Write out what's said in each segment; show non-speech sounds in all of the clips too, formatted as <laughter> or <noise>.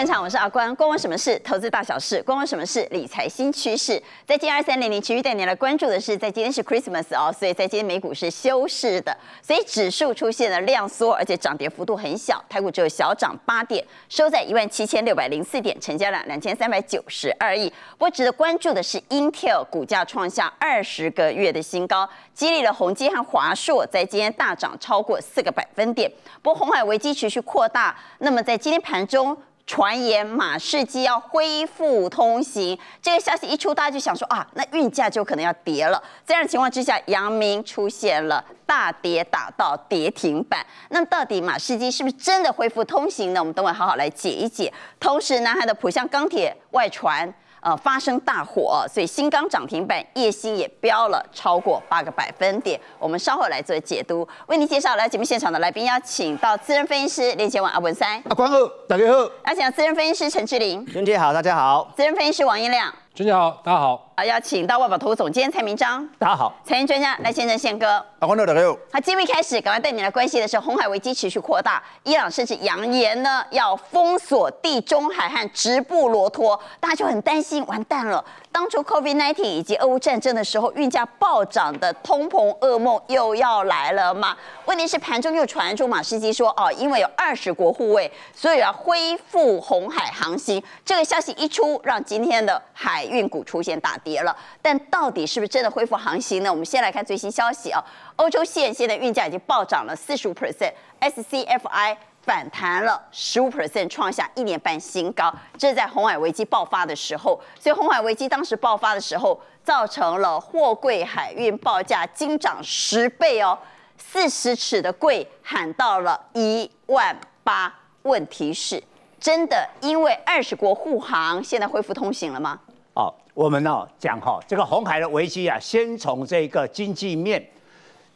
现场我是阿关，关我什么事？投资大小事，关我什么事？理财新趋势。在今二三零零其余带，你来关注的是，在今天是 Christmas 哦，所以在今天美股是休市的，所以指数出现了量缩，而且涨跌幅度很小，台股只有小涨八点，收在一万七千六百零四点，成交量两千三百九十二亿。不过值得关注的是，Intel 股价创下二十个月的新高，激励了宏基和华硕在今天大涨超过四个百分点。不过红海危机持续扩大，那么在今天盘中。传言马士基要恢复通行，这个消息一出，大家就想说啊，那运价就可能要跌了。这样的情况之下，阳明出现了大跌，打到跌停板。那到底马士基是不是真的恢复通行呢？我们等会好好来解一解。同时，南海的浦项钢铁外传。呃，发生大火，所以新钢涨停板，叶星也飙了超过八个百分点。我们稍后来做解读，为您介绍来节目现场的来宾，邀请到资深分析师连线网阿文三，阿光哥，大家好；阿强，资深分析师陈志林，陈弟好，大家好；资深分析师王一亮。大家好，大家好，啊，邀请到外宝投总监蔡明章，大家好，财经专家来先生宪哥，大家好，今天开始，赶快带你来关心的是，红海危机持续扩大，伊朗甚至扬言呢要封锁地中海和直布罗陀，大家就很担心，完蛋了。当初 COVID-19 以及俄乌战争的时候，运价暴涨的通膨噩梦又要来了吗？问题是盘中又传出马斯基说，哦，因为有二十国护卫，所以要恢复红海航行。这个消息一出，让今天的海运股出现大跌了。但到底是不是真的恢复航行呢？我们先来看最新消息啊，欧洲线现在运价已经暴涨了四十五 percent，SCFI。反弹了十五 percent，创下一年半新高。这在红海危机爆发的时候，所以红海危机当时爆发的时候，造成了货柜海运报价惊涨十倍哦，四十尺的柜喊到了一万八。问题是，真的因为二十国护航，现在恢复通行了吗？哦，我们呢讲哈，这个红海的危机啊，先从这个经济面。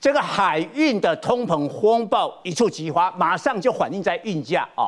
这个海运的通膨风暴一触即发，马上就反映在运价啊。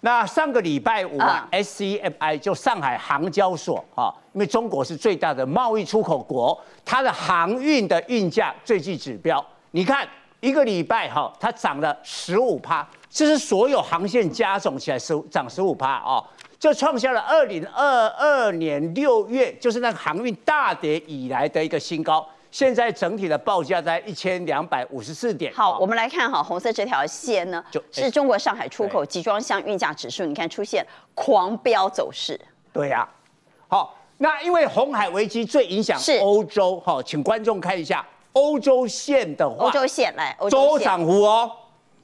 那上个礼拜五，SCMI 啊、就上海航交所啊，因为中国是最大的贸易出口国，它的航运的运价最具指标。你看一个礼拜哈，它涨了十五趴，这是所有航线加总起来十涨十五趴啊，就创下了二零二二年六月，就是那个航运大跌以来的一个新高。现在整体的报价在一千两百五十四点。好，我们来看哈，红色这条线呢，就是中国上海出口集装箱运价指数，你看出现狂飙走势。对呀，好，那因为红海危机最影响是欧洲哈，请观众看一下欧洲线的话，欧洲线来，欧洲涨幅哦，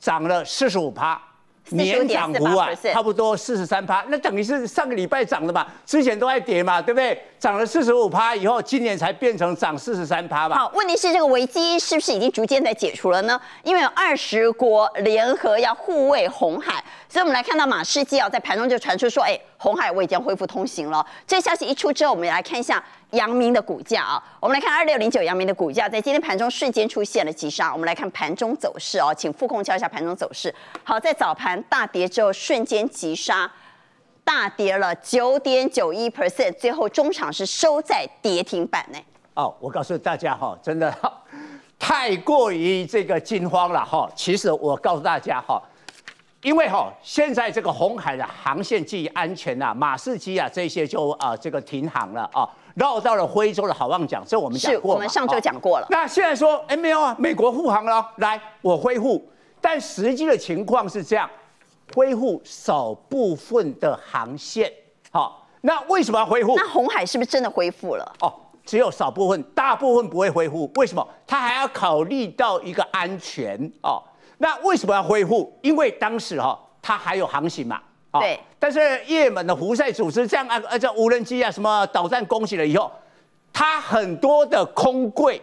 涨了四十五趴。年涨幅啊，差不多四十三趴，那等于是上个礼拜涨的嘛，之前都在跌嘛，对不对？涨了四十五趴以后，今年才变成涨四十三趴吧。好，问题是这个危机是不是已经逐渐在解除了呢？因为二十国联合要护卫红海，所以我们来看到马士基啊，在盘中就传出说，哎，红海我已经恢复通行了。这消息一出之后，我们来看一下。阳明的股价啊，我们来看二六零九阳明的股价，在今天盘中瞬间出现了急杀。我们来看盘中走势哦，请副控教一下盘中走势。好，在早盘大跌之后，瞬间急杀，大跌了九点九一 percent，最后中场是收在跌停板呢。哦，我告诉大家哈，真的 <laughs> 太过于这个惊慌了哈。其实我告诉大家哈，因为哈现在这个红海的航线既安全啊，马士基啊这些就啊这个停航了啊。绕到了徽州的好望角，这我们讲过，我们上周讲过了。那现在说，哎没有啊，美国护航了，来我恢复，但实际的情况是这样，恢复少部分的航线。好，那为什么要恢复？那红海是不是真的恢复了？哦，只有少部分，大部分不会恢复。为什么？他还要考虑到一个安全哦。那为什么要恢复？因为当时哈，他还有航行嘛。对，但是日门的胡塞组织这样啊，而且无人机啊，什么导弹攻击了以后，它很多的空柜、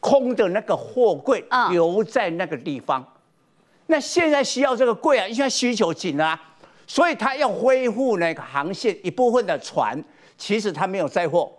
空的那个货柜留在那个地方。那现在需要这个柜啊，因为需求紧啊，所以它要恢复那个航线，一部分的船其实它没有载货，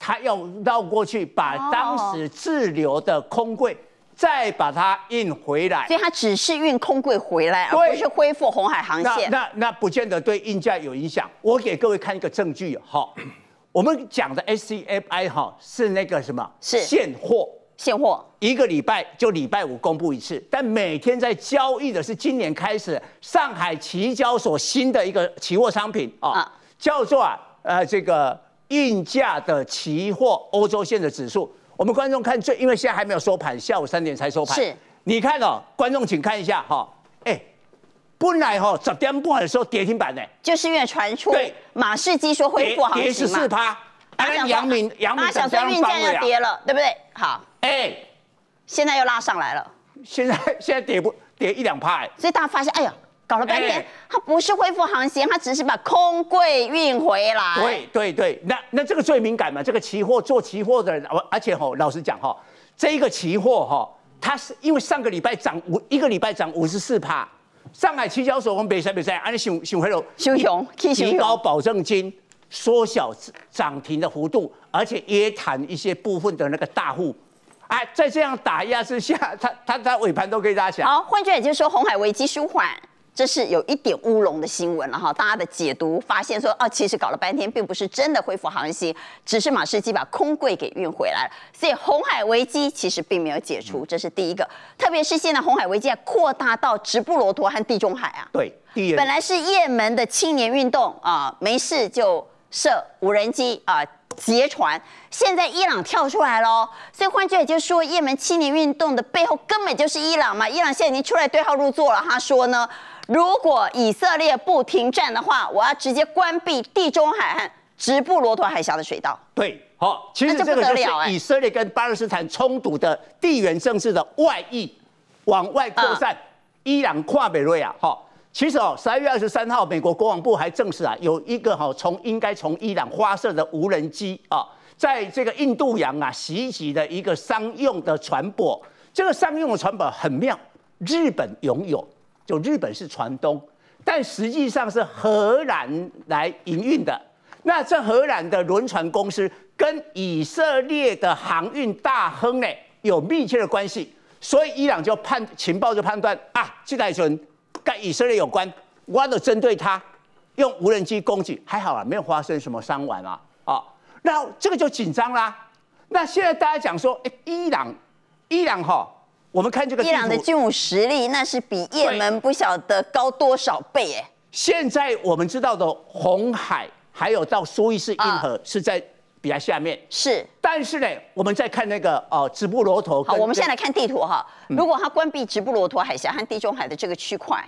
它要绕过去把当时滞留的空柜。再把它运回来，所以它只是运空柜回来，而不是恢复红海航线。那那那不见得对运价有影响。我给各位看一个证据哈，<clears throat> 我们讲的 SCFI 哈是那个什么？是现货现货，一个礼拜就礼拜五公布一次，但每天在交易的是今年开始上海期交所新的一个期货商品啊，叫做呃这个运价的期货欧洲线的指数。我们观众看最，因为现在还没有收盘，下午三点才收盘。是，你看哦，观众，请看一下哈，哎，本来哈十点半的时候跌停板呢，就是因为传出马士基说恢复好跌十四趴，然杨敏杨敏明、小运价又跌了，对不对？好，哎，现在又拉上来了。现在现在跌不跌一两趴？所以大家发现，哎呀。搞了，半天，他不是恢复航线，他只是把空柜运回来。对对对，那那这个最敏感嘛，这个期货做期货的人，而且吼，老实讲哈，这一个期货哈，它是因为上个礼拜涨五一个礼拜涨五十四帕，上海期交所、我们北上北上，而且熊熊回了，熊熊，提高保证金，缩小涨停的幅度，而且约谈一些部分的那个大户，哎，在这样打压之下，他他他尾盘都可以拉起来。好，换句也就是说，红海危机舒缓。这是有一点乌龙的新闻了哈，大家的解读发现说，哦，其实搞了半天，并不是真的恢复航行，只是马士基把空柜给运回来了。所以红海危机其实并没有解除，这是第一个。特别是现在红海危机扩大到直布罗陀和地中海啊。对，本来是也门的青年运动啊，没事就射无人机啊，劫船。现在伊朗跳出来了，所以换句话说，也门青年运动的背后根本就是伊朗嘛。伊朗现在已经出来对号入座了，他说呢。如果以色列不停战的话，我要直接关闭地中海直布罗陀海峡的水道。对，好，其实这不得了以色列跟巴勒斯坦冲突的地缘政治的外溢往外扩散，伊朗、跨美、瑞亚。哈，其实哦，十二月二十三号，美国国防部还证实啊，有一个哈从应该从伊朗发射的无人机啊，在这个印度洋啊袭击的一个商用的船舶。这个商用的船舶很妙，日本拥有。就日本是船东，但实际上是荷兰来营运的。那这荷兰的轮船公司跟以色列的航运大亨呢有密切的关系，所以伊朗就判情报就判断啊，这台船跟以色列有关，我了针对他，用无人机攻击，还好啊，没有发生什么伤亡啊。啊，那这个就紧张啦。那现在大家讲说，哎，伊朗，伊朗哈。我们看这个伊朗的军武实力那是比也门不晓得高多少倍耶。现在我们知道的红海，还有到苏伊士运河是在比亚下面。是，但是呢，我们再看那个哦，直布罗陀。好，我们现在来看地图哈。如果它关闭直布罗陀海峡和地中海的这个区块，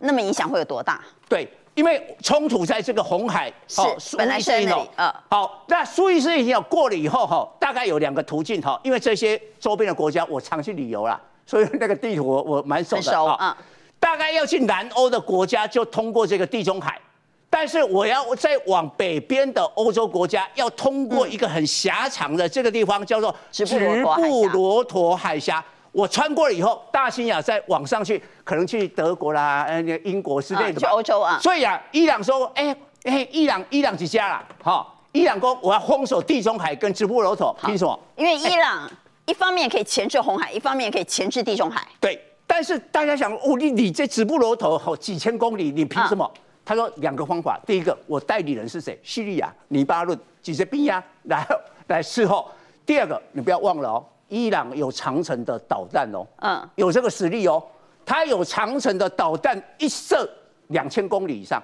那么影响会有多大？对。因为冲突在这个红海，是本来是。嗯，好，那苏伊士运河过了以后哈，大概有两个途径哈，因为这些周边的国家我常去旅游啦，<laughs> 所以那个地图我我蛮熟的哈。熟，嗯。大概要去南欧的国家就通过这个地中海，但是我要再往北边的欧洲国家要通过一个很狭长的这个地方叫做直布罗陀海峡。我穿过了以后，大西亚再往上去，可能去德国啦，呃，英国之类的、子，去欧洲啊。所以啊，伊朗说，哎哎，伊朗伊朗几家啦？好，伊朗公我要封锁地中海跟直布罗陀，凭什么？因为伊朗一方面可以钳制红海，一方面可以钳制地中海。对，但是大家想，哦，你你这直布罗陀好几千公里，你凭什么？他说两个方法，第一个我代理人是谁？叙利亚、黎巴嫩，几些兵呀，然来伺候。第二个，你不要忘了哦。伊朗有长城的导弹哦，嗯，有这个实力哦。它有长城的导弹，一射两千公里以上。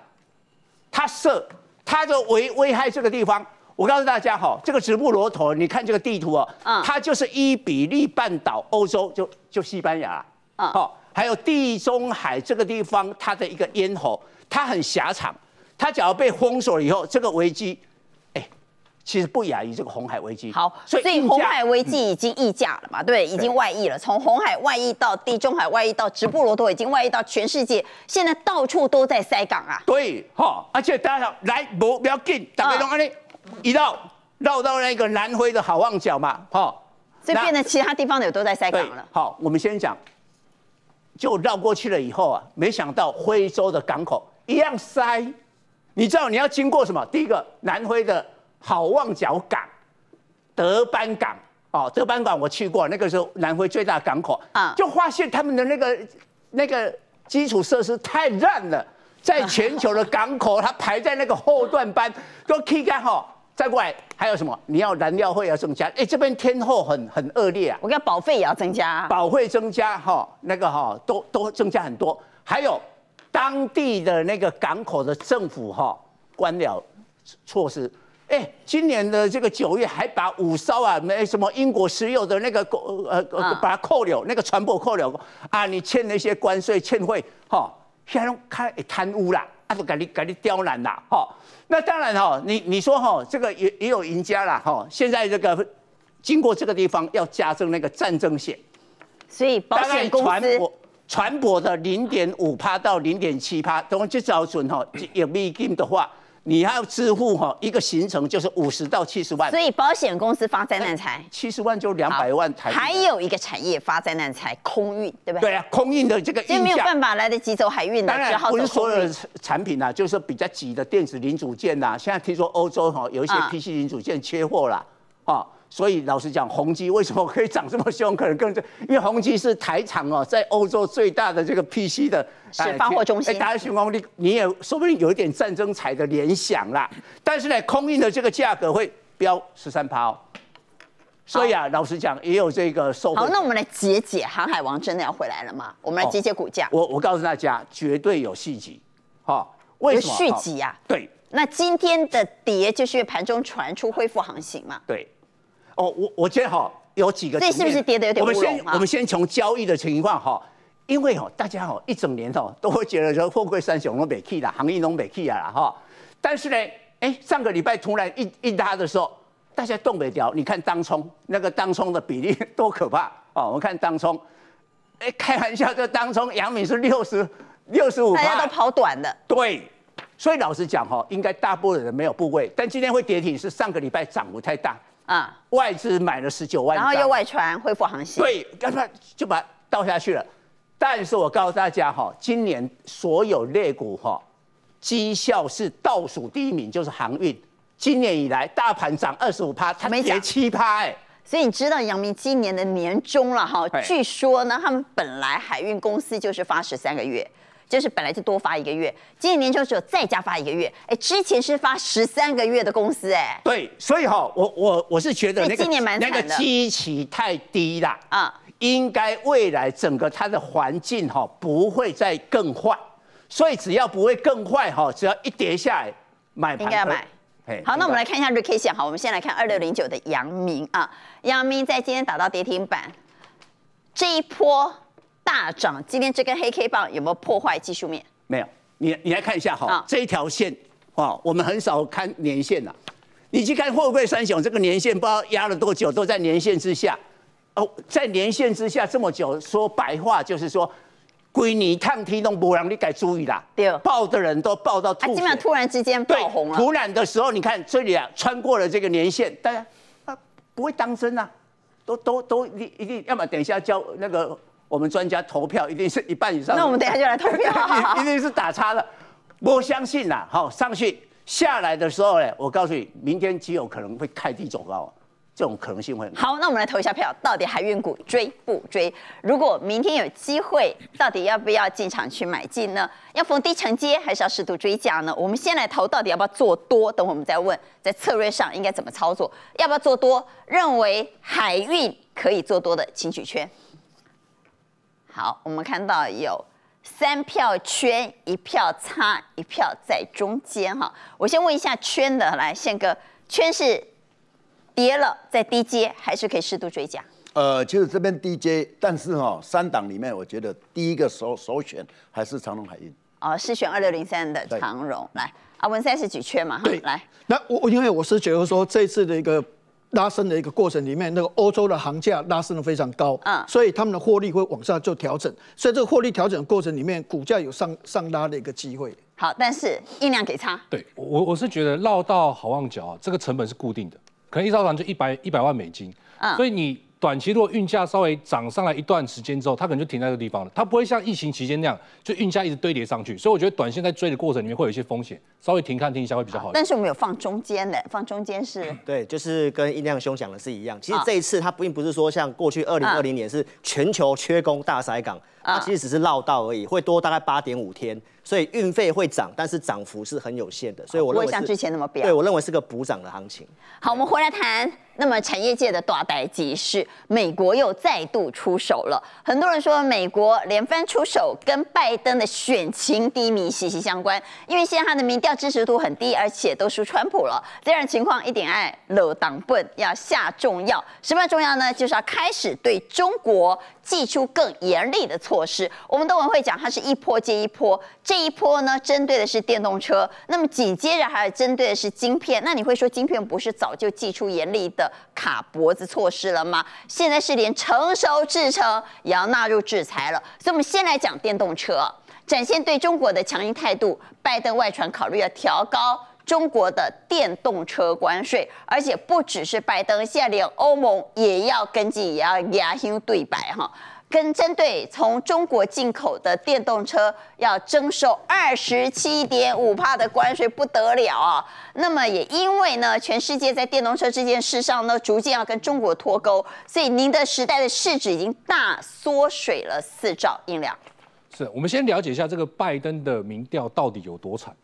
它射，它的危危害这个地方。我告诉大家哈，这个直布罗陀，你看这个地图啊，嗯，它就是伊比利半岛，欧洲就就西班牙啊，好，还有地中海这个地方，它的一个咽喉，它很狭长。它只要被封锁以后，这个危机。其实不亚于这个红海危机。好，所以红海危机已经溢价了嘛？对，已经外溢了。从红海外溢到地中海外溢，到直布罗陀已经外溢到全世界，现在到处都在塞港啊。对，哈，而且大家来不要紧，大家拢安尼一绕绕到那个南非的好望角嘛，哈。所以变其他地方的都在塞港了。好，我们先讲，就绕过去了以后啊，没想到非州的港口一样塞。你知道你要经过什么？第一个南非的。好望角港、德班港，哦，德班港我去过，那个时候南非最大港口，啊，就发现他们的那个那个基础设施太烂了，在全球的港口，它排在那个后段班，都 k e 干哈，再过来还有什么？你要燃料费要增加，哎，这边天候很很恶劣啊，我跟保费也要增加，保费增加哈，那个哈都都增加很多，还有当地的那个港口的政府哈官僚措施。哎，今年的这个九月还把五艘啊，那什么英国石油的那个呃呃，把它扣留，那个船舶扣留啊，你欠那些关税欠费，哈，现在开贪污啦，啊，都赶紧赶紧刁难啦，哈，那当然哈，你你说哈，这个也也有赢家啦，哈，现在这个经过这个地方要加征那个战争险，所以保险公司船舶的零点五趴到零点七趴，等我去找准哈，也未尽的话。你要支付哈一个行程就是五十到七十万，所以保险公司发灾难财，七十万就两百万台。还有一个产业发灾难财，空运，对不对？对啊，空运的这个运价没有办法来得及走海运了，只好不是所有的产品呐，就是比较挤的电子零组件呐，现在听说欧洲哈有一些 PC 零组件缺货了，哈。所以老实讲，宏基为什么可以涨这么凶？可能更因为宏基是台厂哦，在欧洲最大的这个 PC 的发货中心。哎，家想，逊你你也说不定有一点战争踩的联想啦。但是呢，空运的这个价格会飙十三趴哦。所以啊，老实讲，也有这个受。好，那我们来解解航海王真的要回来了吗？我们来解解股价。我我告诉大家，绝对有续集，哈？为什么？续集啊？对。那今天的碟就是盘中传出恢复航行嘛？对。哦，我我觉得哈，有几个，这是不是跌的有点多？我们先我们先从交易的情况哈，因为哦大家哈一整年哦，都会觉得说富贵山小龙尾 K 啦，行业龙尾去啦哈。但是呢，哎，上个礼拜突然一一拉的时候，大家动不了。你看当冲那个当冲的比例 <laughs> 多可怕哦，我们看当冲，哎，开玩笑，这当冲杨敏是六十六十五，他都跑短了。对，所以老实讲哈，应该大部分人没有部位，但今天会跌停是上个礼拜涨幅太大。啊，外资买了十九万，然后又外传恢复航线，对，干嘛就把它倒下去了？但是我告诉大家哈，今年所有劣股哈，绩效是倒数第一名就是航运，今年以来大盘涨二十五趴，它没跌七趴哎，所以你知道杨明今年的年终了哈，据说呢他们本来海运公司就是发十三个月。就是本来就多发一个月，今年年终只有再加发一个月。哎，之前是发十三个月的工资，哎，对，所以哈，我我我是觉得，今年蛮那个基期太低了，啊，应该未来整个它的环境哈不会再更坏，所以只要不会更坏哈，只要一跌下来，买应该要买。好，那我们来看一下 r o c a t i o n 好，我们先来看二六零九的阳明啊，阳明在今天打到跌停板，这一波。大涨，今天这根黑 K 棒有没有破坏技术面？没有，你你来看一下哈，这一条线啊，我们很少看年线的。你去看货柜三雄这个年线，不知道压了多久，都在年线之下。哦，在年线之下这么久，说白话就是说，归你抗听弄不？让你改主意啦。对，爆的人都爆到。他基本上突然之间爆红了。突然的时候，你看这里啊，穿过了这个年限，大家啊不会当真啊，都都都，一定要么等一下叫那个。我们专家投票一定是一半以上，那我们等一下就来投票，<laughs> 一定是打叉的。我相信啦，好，上去下来的时候呢，我告诉你，明天极有可能会开低走高，这种可能性会好。那我们来投一下票，到底海运股追不追？如果明天有机会，到底要不要进场去买进呢？要逢低承接，还是要适度追加呢？我们先来投，到底要不要做多？等会我们再问，在策略上应该怎么操作？要不要做多？认为海运可以做多的，请举圈。好，我们看到有三票圈，一票差，一票在中间哈。我先问一下圈的，来宪哥，圈是跌了，在 DJ 还是可以适度追加？呃，就是这边 DJ，但是哈，三档里面，我觉得第一个首首选还是长荣海运。哦，是选二六零三的长荣来，阿文三是几圈嘛？对，来。那我因为我是觉得说这次的一个。拉升的一个过程里面，那个欧洲的行价拉升的非常高，嗯，所以他们的获利会往下做调整，所以这个获利调整的过程里面，股价有上上拉的一个机会。好，但是音量给差。对，我我是觉得绕到好望角，这个成本是固定的，可能一艘船就一百一百万美金，嗯，所以你。短期如果运价稍微涨上来一段时间之后，它可能就停在这个地方了，它不会像疫情期间那样就运价一直堆叠上去。所以我觉得短线在追的过程里面会有一些风险，稍微停看听一下会比较好。但是我们有放中间的，放中间是。对，就是跟印亮兄讲的是一样。其实这一次它并不不是说像过去二零二零年是全球缺工大塞港，它其实只是绕道而已，会多大概八点五天。所以运费会涨，但是涨幅是很有限的，所以我认为像之前那么飙。对我认为是个补涨的行情。好，我们回来谈那么产业界的大代即是美国又再度出手了。很多人说美国连番出手，跟拜登的选情低迷息息相关，因为现在他的民调支持度很低，而且都输川普了。这样情况一点爱了党笨，要下重药。什么重要呢？就是要开始对中国祭出更严厉的措施。我们都会讲，他是一波接一波。这第一波呢，针对的是电动车，那么紧接着还要针对的是晶片。那你会说，晶片不是早就祭出严厉的卡脖子措施了吗？现在是连成熟制程也要纳入制裁了。所以，我们先来讲电动车，展现对中国的强硬态度。拜登外传考虑要调高中国的电动车关税，而且不只是拜登，现在连欧盟也要跟进，也要牙心对白哈。跟针对从中国进口的电动车要征收二十七点五帕的关税，不得了啊！那么也因为呢，全世界在电动车这件事上呢，逐渐要跟中国脱钩，所以您的时代的市值已经大缩水了四兆英两。是我们先了解一下这个拜登的民调到底有多惨。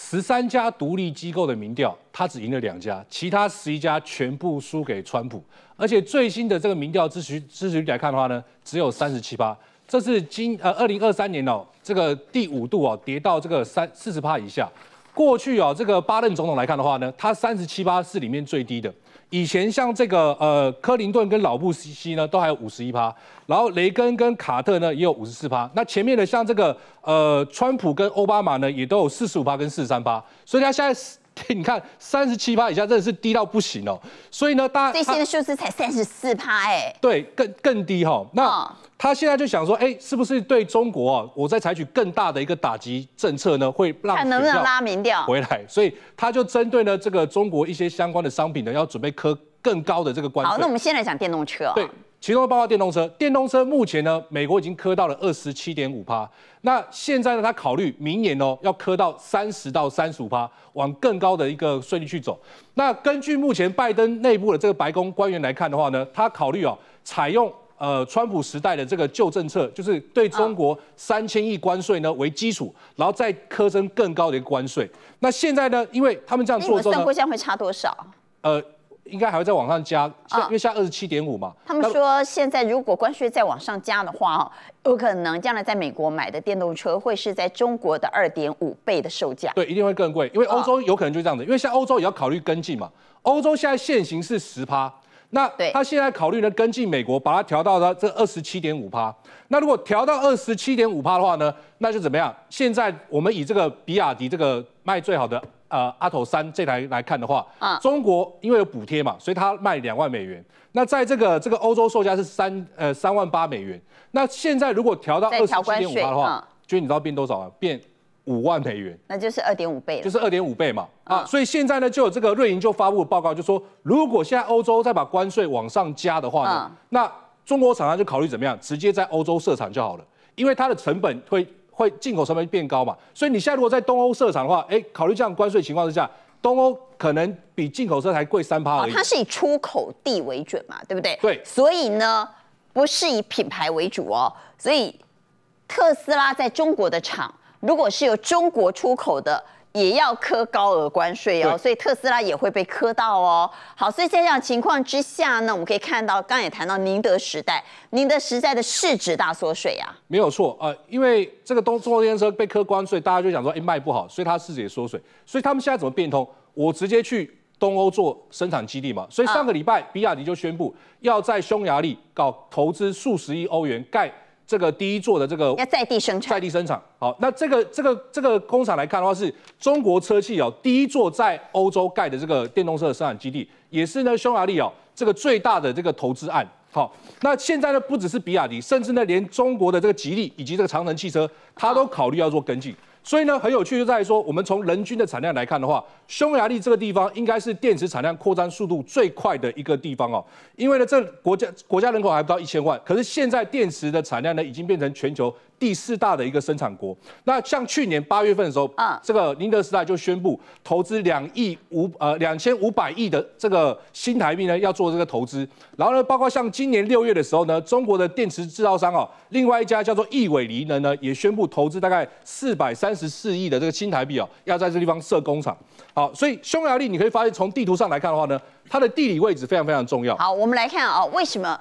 十三家独立机构的民调，他只赢了两家，其他十一家全部输给川普。而且最新的这个民调支持支持率来看的话呢，只有三十七八，这是今呃二零二三年哦，这个第五度哦跌到这个三四十趴以下。过去哦这个巴任总统来看的话呢，他三十七八是里面最低的。以前像这个呃，克林顿跟老布希呢，都还有五十一趴，然后雷根跟卡特呢，也有五十四趴。那前面的像这个呃，川普跟奥巴马呢，也都有四十五趴跟四十三趴。所以他现在是。<laughs> 你看，三十七趴以下真的是低到不行哦。所以呢，大新的数字才三十四趴，哎，对，更更低哈。那他现在就想说，哎，是不是对中国，我在采取更大的一个打击政策呢？会让能不能拉民调回来，所以他就针对呢这个中国一些相关的商品呢，要准备科更高的这个关税。好，那我们先来讲电动车。对。其中包括电动车，电动车目前呢，美国已经磕到了二十七点五趴，那现在呢，他考虑明年哦，要磕到三十到三十五趴，往更高的一个税率去走。那根据目前拜登内部的这个白宫官员来看的话呢，他考虑哦，采用呃川普时代的这个旧政策，就是对中国三千亿关税呢为基础，然后再苛征更高的关税。那现在呢，因为他们这样做之后，你们会差多少？呃。应该还会再往上加，因为现在二十七点五嘛。他们说现在如果关税再往上加的话，有可能将来在美国买的电动车会是在中国的二点五倍的售价。对，一定会更贵，因为欧洲有可能就这样子，因为现在欧洲也要考虑跟进嘛。欧洲现在现行是十趴，那他现在考虑呢跟进美国，把它调到了这二十七点五趴。那如果调到二十七点五趴的话呢，那就怎么样？现在我们以这个比亚迪这个卖最好的。呃，阿头三这台来看的话，啊，中国因为有补贴嘛，所以它卖两万美元。那在这个这个欧洲售价是三呃三万八美元。那现在如果调到二十七点五八的话，就是你知道变多少啊？变五万美元，那就是二点五倍就是二点五倍嘛啊，所以现在呢就有这个瑞银就发布的报告，就说如果现在欧洲再把关税往上加的话呢，那中国厂商就考虑怎么样直接在欧洲设厂就好了，因为它的成本会。会进口成本变高嘛？所以你现在如果在东欧设厂的话，哎，考虑这样关税情况之下，东欧可能比进口车还贵三趴。它是以出口地为准嘛，对不对？对。所以呢，不是以品牌为主哦。所以特斯拉在中国的厂，如果是由中国出口的。也要磕高额关税哦，所以特斯拉也会被磕到哦。好，所以在这样情况之下呢，我们可以看到，刚也谈到宁德时代，宁德时代的市值大缩水啊，没有错啊，因为这个东中电动车被磕关税，大家就想说，哎，卖不好，所以它市值也缩水。所以他们现在怎么变通？我直接去东欧做生产基地嘛。所以上个礼拜，比亚迪就宣布要在匈牙利搞投资数十亿欧元盖。这个第一座的这个要在地生产，在地生产，好，那这个这个这个工厂来看的话，是中国车企哦，第一座在欧洲盖的这个电动车的生产基地，也是呢匈牙利哦这个最大的这个投资案，好，那现在呢不只是比亚迪，甚至呢连中国的这个吉利以及这个长城汽车，它都考虑要做跟进。所以呢，很有趣就在于说，我们从人均的产量来看的话，匈牙利这个地方应该是电池产量扩张速度最快的一个地方哦。因为呢，这国家国家人口还不到一千万，可是现在电池的产量呢，已经变成全球。第四大的一个生产国，那像去年八月份的时候，啊，这个宁德时代就宣布投资两亿五呃两千五百亿的这个新台币呢，要做这个投资。然后呢，包括像今年六月的时候呢，中国的电池制造商哦，另外一家叫做易伟锂能呢，也宣布投资大概四百三十四亿的这个新台币哦，要在这地方设工厂。好，所以匈牙利你可以发现，从地图上来看的话呢，它的地理位置非常非常重要。好，我们来看啊，为什么？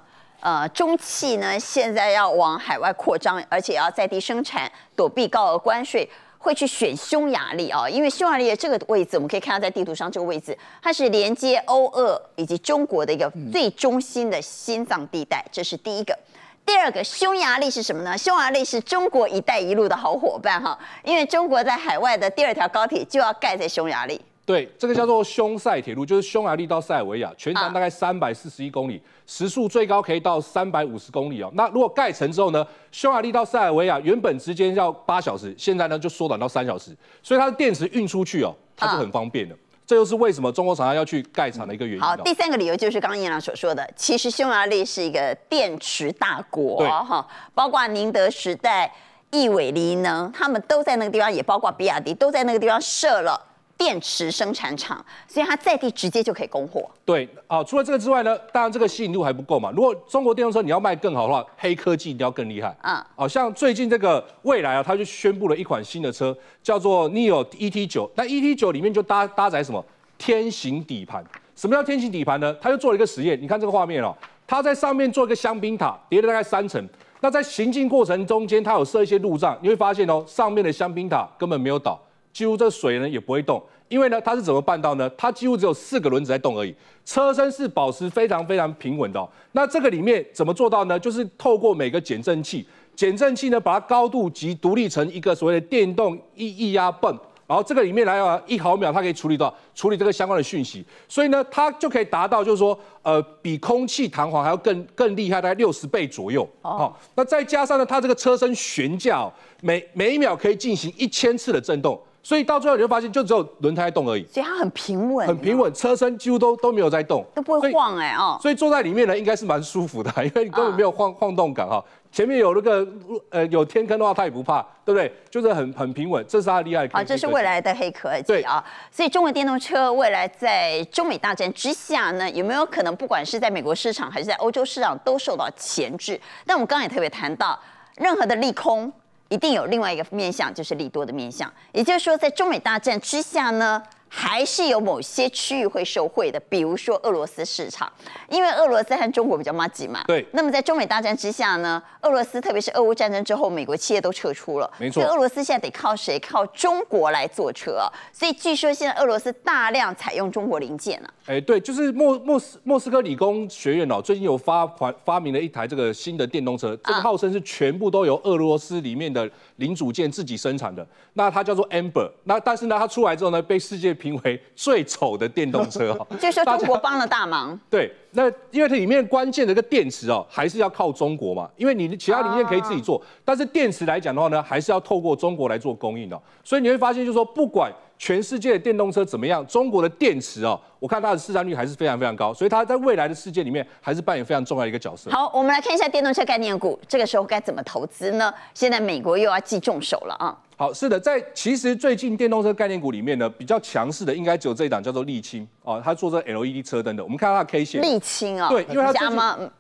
呃，中汽呢现在要往海外扩张，而且要在地生产，躲避高额关税，会去选匈牙利啊，因为匈牙利的这个位置，我们可以看到在地图上这个位置，它是连接欧俄以及中国的一个最中心的心脏地带，这是第一个。第二个，匈牙利是什么呢？匈牙利是中国“一带一路”的好伙伴哈，因为中国在海外的第二条高铁就要盖在匈牙利。对，这个叫做匈塞铁路，就是匈牙利到塞尔维亚，全长大概三百四十一公里，时速最高可以到三百五十公里哦。那如果盖成之后呢，匈牙利到塞尔维亚原本之间要八小时，现在呢就缩短到三小时，所以它的电池运出去哦，它就很方便了。这又是为什么中国厂商要去盖厂的一个原因。好，第三个理由就是刚刚叶朗所说的，其实匈牙利是一个电池大国哈，包括宁德时代、易伟锂能，他们都在那个地方，也包括比亚迪，都在那个地方设了。电池生产厂，所以它在地直接就可以供货。对啊，除了这个之外呢，当然这个吸引力还不够嘛。如果中国电动车你要卖更好的话，黑科技一定要更厉害。嗯，哦，像最近这个蔚来啊，它就宣布了一款新的车，叫做 NEO ET9。那 ET9 里面就搭搭载什么天行底盘？什么叫天行底盘呢？它就做了一个实验，你看这个画面哦，它在上面做一个香槟塔，叠了大概三层。那在行进过程中间，它有设一些路障，你会发现哦，上面的香槟塔根本没有倒。几乎这水呢也不会动，因为呢它是怎么办到呢？它几乎只有四个轮子在动而已，车身是保持非常非常平稳的。那这个里面怎么做到呢？就是透过每个减震器，减震器呢把它高度及独立成一个所谓的电动液液压泵，然后这个里面来啊一毫秒它可以处理到处理这个相关的讯息，所以呢它就可以达到就是说呃比空气弹簧还要更更厉害，大概六十倍左右。好，那再加上呢它这个车身悬架每每一秒可以进行一千次的震动。所以到最后你就发现，就只有轮胎动而已。所以它很平稳，很平稳，车身几乎都都没有在动，都不会晃哎哦。所以坐在里面呢，应该是蛮舒服的，<laughs> 因为你根本没有晃晃动感哈。前面有那个呃有天坑的话，它也不怕，对不对？就是很很平稳，这是它厉害。啊，这是未来的黑科技啊。所以中国电动车未来在中美大战之下呢，有没有可能不管是在美国市场还是在欧洲市场都受到钳制？但我们刚刚也特别谈到，任何的利空。一定有另外一个面向，就是利多的面向。也就是说，在中美大战之下呢，还是有某些区域会受惠的，比如说俄罗斯市场，因为俄罗斯和中国比较密集嘛。对。那么在中美大战之下呢，俄罗斯特别是俄乌战争之后，美国企业都撤出了。没错。所以俄罗斯现在得靠谁？靠中国来坐车。所以据说现在俄罗斯大量采用中国零件呢。哎，对，就是莫莫斯莫斯科理工学院哦，最近有发发发明了一台这个新的电动车，这个号称是全部都由俄罗斯里面的零组件自己生产的，那它叫做 Amber，那但是呢，它出来之后呢，被世界评为最丑的电动车哦，<laughs> 就说中国帮了大忙，对。那因为它里面关键的一个电池哦，还是要靠中国嘛，因为你其他零件可以自己做，但是电池来讲的话呢，还是要透过中国来做供应的。所以你会发现，就是说不管全世界的电动车怎么样，中国的电池哦，我看它的市占率还是非常非常高，所以它在未来的世界里面还是扮演非常重要的一个角色。好，我们来看一下电动车概念股，这个时候该怎么投资呢？现在美国又要寄重手了啊。好是的，在其实最近电动车概念股里面呢，比较强势的应该只有这一档，叫做沥青哦，它做这 L E D 车灯的。我们看它 K 线。沥青啊，对，因为它最近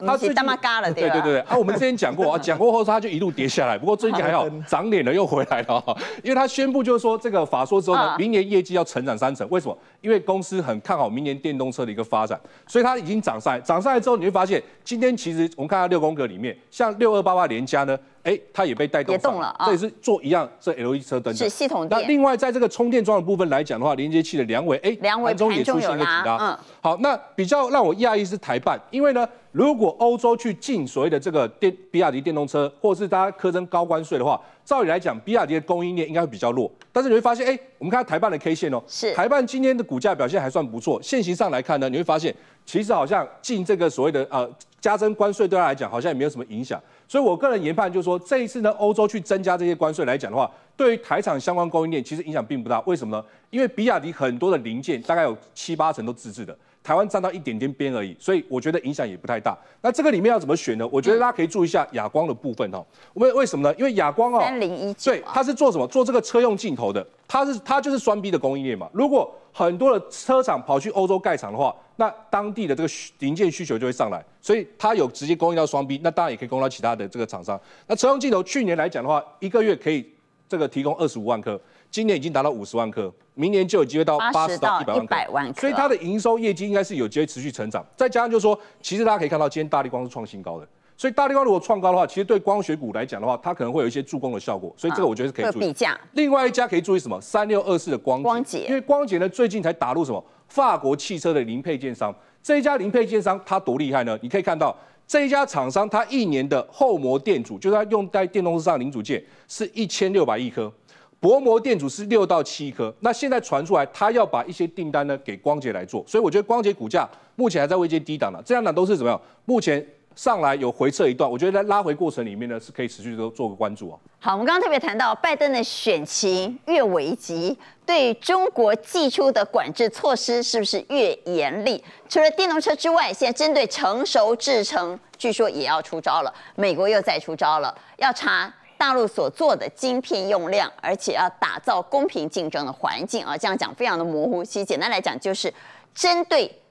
它最近嘎了，对。对对对啊，我们之前讲过啊，<laughs> 讲过后它就一路跌下来，不过最近还好，长脸了又回来了啊，因为它宣布就是说这个法说之后呢，明年业绩要成长三成，为什么？因为公司很看好明年电动车的一个发展，所以它已经涨上来。涨上来之后，你会发现今天其实我们看到六宫格里面，像六二八八连加呢，哎，它也被带动，也动了。是做一样，这 L E 车灯，是系统。那另外在这个充电桩的部分来讲的话，连接器的梁尾，哎，梁尾中也出现一个提拉。嗯，好，那比较让我讶异是台办，因为呢，如果欧洲去进所谓的这个电比亚迪电动车，或是大家苛征高关税的话。照理来讲，比亚迪的供应链应该会比较弱，但是你会发现，哎，我们看台办的 K 线哦，是台办今天的股价表现还算不错。现形上来看呢，你会发现其实好像进这个所谓的呃加征关税对他来讲好像也没有什么影响。所以，我个人研判就是说，这一次呢，欧洲去增加这些关税来讲的话，对于台厂相关供应链其实影响并不大。为什么呢？因为比亚迪很多的零件大概有七八成都自制的。台湾占到一点点边而已，所以我觉得影响也不太大。那这个里面要怎么选呢？我觉得大家可以注意一下亚光的部分哦。为为什么呢？因为亚光哦，三零一，对，它是做什么？做这个车用镜头的，它是它就是双 B 的供应链嘛。如果很多的车厂跑去欧洲盖厂的话，那当地的这个零件需求就会上来，所以它有直接供应到双 B，那当然也可以供到其他的这个厂商。那车用镜头去年来讲的话，一个月可以这个提供二十五万颗。今年已经达到五十万颗，明年就有机会到八十到一百万颗，所以它的营收业绩应该是有机会持续成长。再加上就是说，其实大家可以看到，今天大力光是创新高的，所以大力光如果创高的话，其实对光学股来讲的话，它可能会有一些助攻的效果。所以这个我觉得是可以注意。另外一家可以注意什么？三六二四的光光捷，因为光捷呢最近才打入什么法国汽车的零配件商，这一家零配件商它多厉害呢？你可以看到这一家厂商它一年的后膜电阻，就是它用在电动车上的零组件，是一千六百亿颗。薄膜电阻是六到七颗，那现在传出来，他要把一些订单呢给光洁来做，所以我觉得光洁股价目前还在未接低档了，这两档都是怎么样？目前上来有回撤一段，我觉得在拉回过程里面呢，是可以持续都做个关注啊。好，我们刚刚特别谈到拜登的选情越危急，对中国寄出的管制措施是不是越严厉？除了电动车之外，现在针对成熟制成，据说也要出招了，美国又再出招了，要查。大陆所做的晶片用量，而且要打造公平竞争的环境啊，这样讲非常的模糊。其实简单来讲，就是针对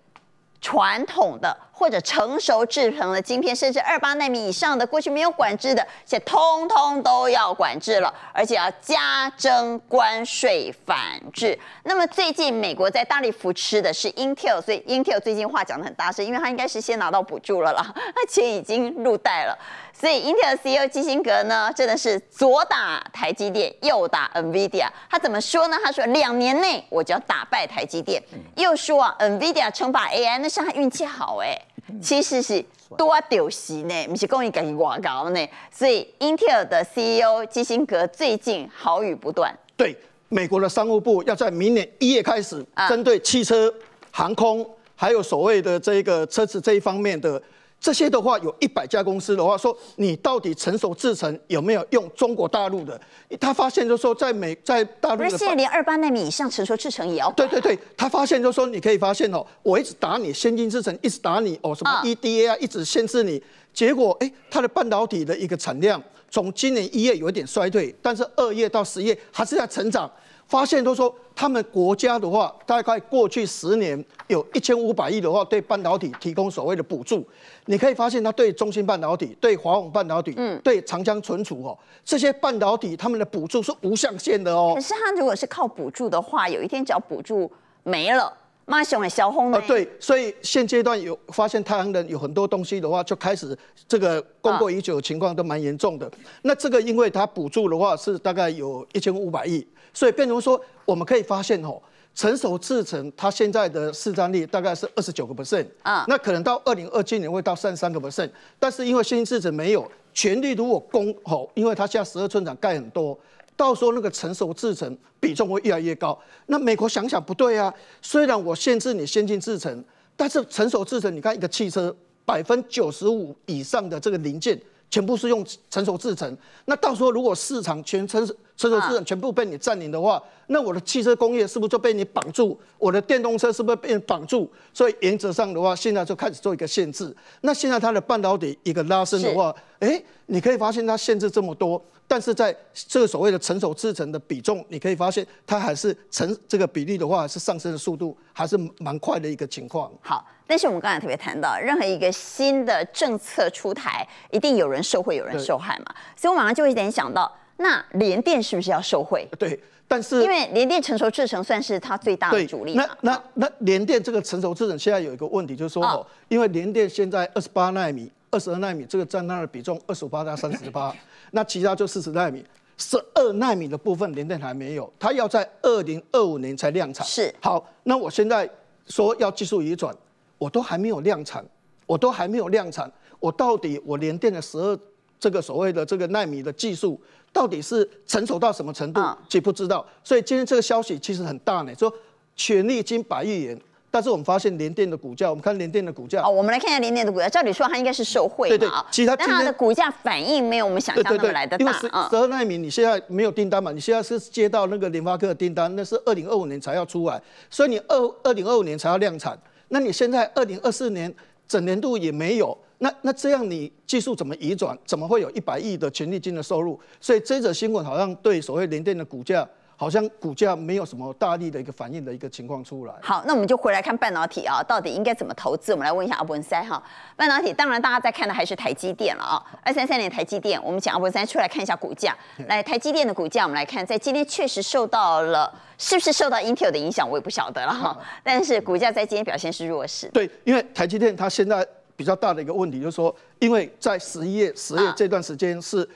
传统的或者成熟制成的晶片，甚至二八纳米以上的过去没有管制的，且通通都要管制了，而且要加征关税反制。那么最近美国在大力扶持的是 Intel，所以 Intel 最近话讲的很大声，因为它应该是先拿到补助了啦，<laughs> 它钱已经入袋了。所以英特尔 CEO 基辛格呢，真的是左打台积电，右打 NVIDIA。他怎么说呢？他说，两年内我就要打败台积电。又说啊，NVIDIA 称霸 AI 那是他运气好哎。其实是多丢时呢，不是讲伊家我搞呢。所以英特尔的 CEO 基辛格最近好语不断。对，美国的商务部要在明年一月开始，针对汽车、航空，还有所谓的这个车子这一方面的。这些的话，有一百家公司的话，说你到底成熟制程有没有用中国大陆的？他发现就说在美在大陆不是，连二八纳米以上成熟制程也要。对对对，他发现就说你可以发现哦，我一直打你先进制程，一直打你哦，什么 EDA 啊，一直限制你。结果哎，它的半导体的一个产量从今年一月有点衰退，但是二月到十月还是在成长。发现都说他们国家的话，大概过去十年有一千五百亿的话，对半导体提供所谓的补助。你可以发现，它对中芯半导体、对华虹半导体、嗯，对长江存储哦，这些半导体他们的补助是无上限的哦。可是它如果是靠补助的话，有一天只要补助没了，妈熊，也红没。了。对，所以现阶段有发现太阳能有很多东西的话，就开始这个供过已久情况都蛮严重的。那这个，因为它补助的话是大概有一千五百亿。所以，变如说，我们可以发现哦，成熟制程它现在的市占率大概是二十九个 percent，啊，那可能到二零二七年会到三十三个 percent。但是因为先进制程没有全力，如果攻哦，因为它现在十二寸厂盖很多，到时候那个成熟制程比重会越来越高。那美国想想不对啊，虽然我限制你先进制程，但是成熟制程，你看一个汽车，百分之九十五以上的这个零件。全部是用成熟制成，那到时候如果市场全成成熟制成全部被你占领的话，那我的汽车工业是不是就被你绑住？我的电动车是不是被绑住？所以原则上的话，现在就开始做一个限制。那现在它的半导体一个拉升的话，哎，你可以发现它限制这么多，但是在这个所谓的成熟制成的比重，你可以发现它还是成这个比例的话，还是上升的速度还是蛮快的一个情况。好。但是我们刚才特别谈到，任何一个新的政策出台，一定有人受惠，有人受害嘛。所以我马上就有点想到，那联电是不是要受惠？对，但是因为联电成熟制程算是它最大的主力那那那联电这个成熟制程现在有一个问题，就是说，哦、因为联电现在二十八纳米、二十二纳米这个占它的比重，二十八加三十八，那其他就四十纳米、十二纳米的部分，联电还没有，它要在二零二五年才量产。是，好，那我现在说要技术移转。我都还没有量产，我都还没有量产，我到底我连电的十二这个所谓的这个纳米的技术到底是成熟到什么程度，谁不知道？所以今天这个消息其实很大呢，说权力金百亿元，但是我们发现联电的股价，我们看联电的股价。哦，我们来看一下联电的股价。照理说它应该是受惠，对对。其实它的股价反应没有我们想象的来的大。十二纳米你现在没有订单嘛？你现在是接到那个联发科的订单，那是二零二五年才要出来，所以你二二零二五年才要量产。那你现在二零二四年整年度也没有，那那这样你技术怎么移转？怎么会有一百亿的权利金的收入？所以这则新闻好像对所谓联电的股价。好像股价没有什么大力的一个反应的一个情况出来。好，那我们就回来看半导体啊，到底应该怎么投资？我们来问一下阿文塞哈。半导体当然大家在看的还是台积电了啊。二三三年台积电，我们请阿文塞出来看一下股价。来，台积电的股价我们来看，在今天确实受到了是不是受到 Intel 的影响，我也不晓得了哈。<laughs> 但是股价在今天表现是弱势。对，因为台积电它现在比较大的一个问题就是说，因为在十一月、十月这段时间是。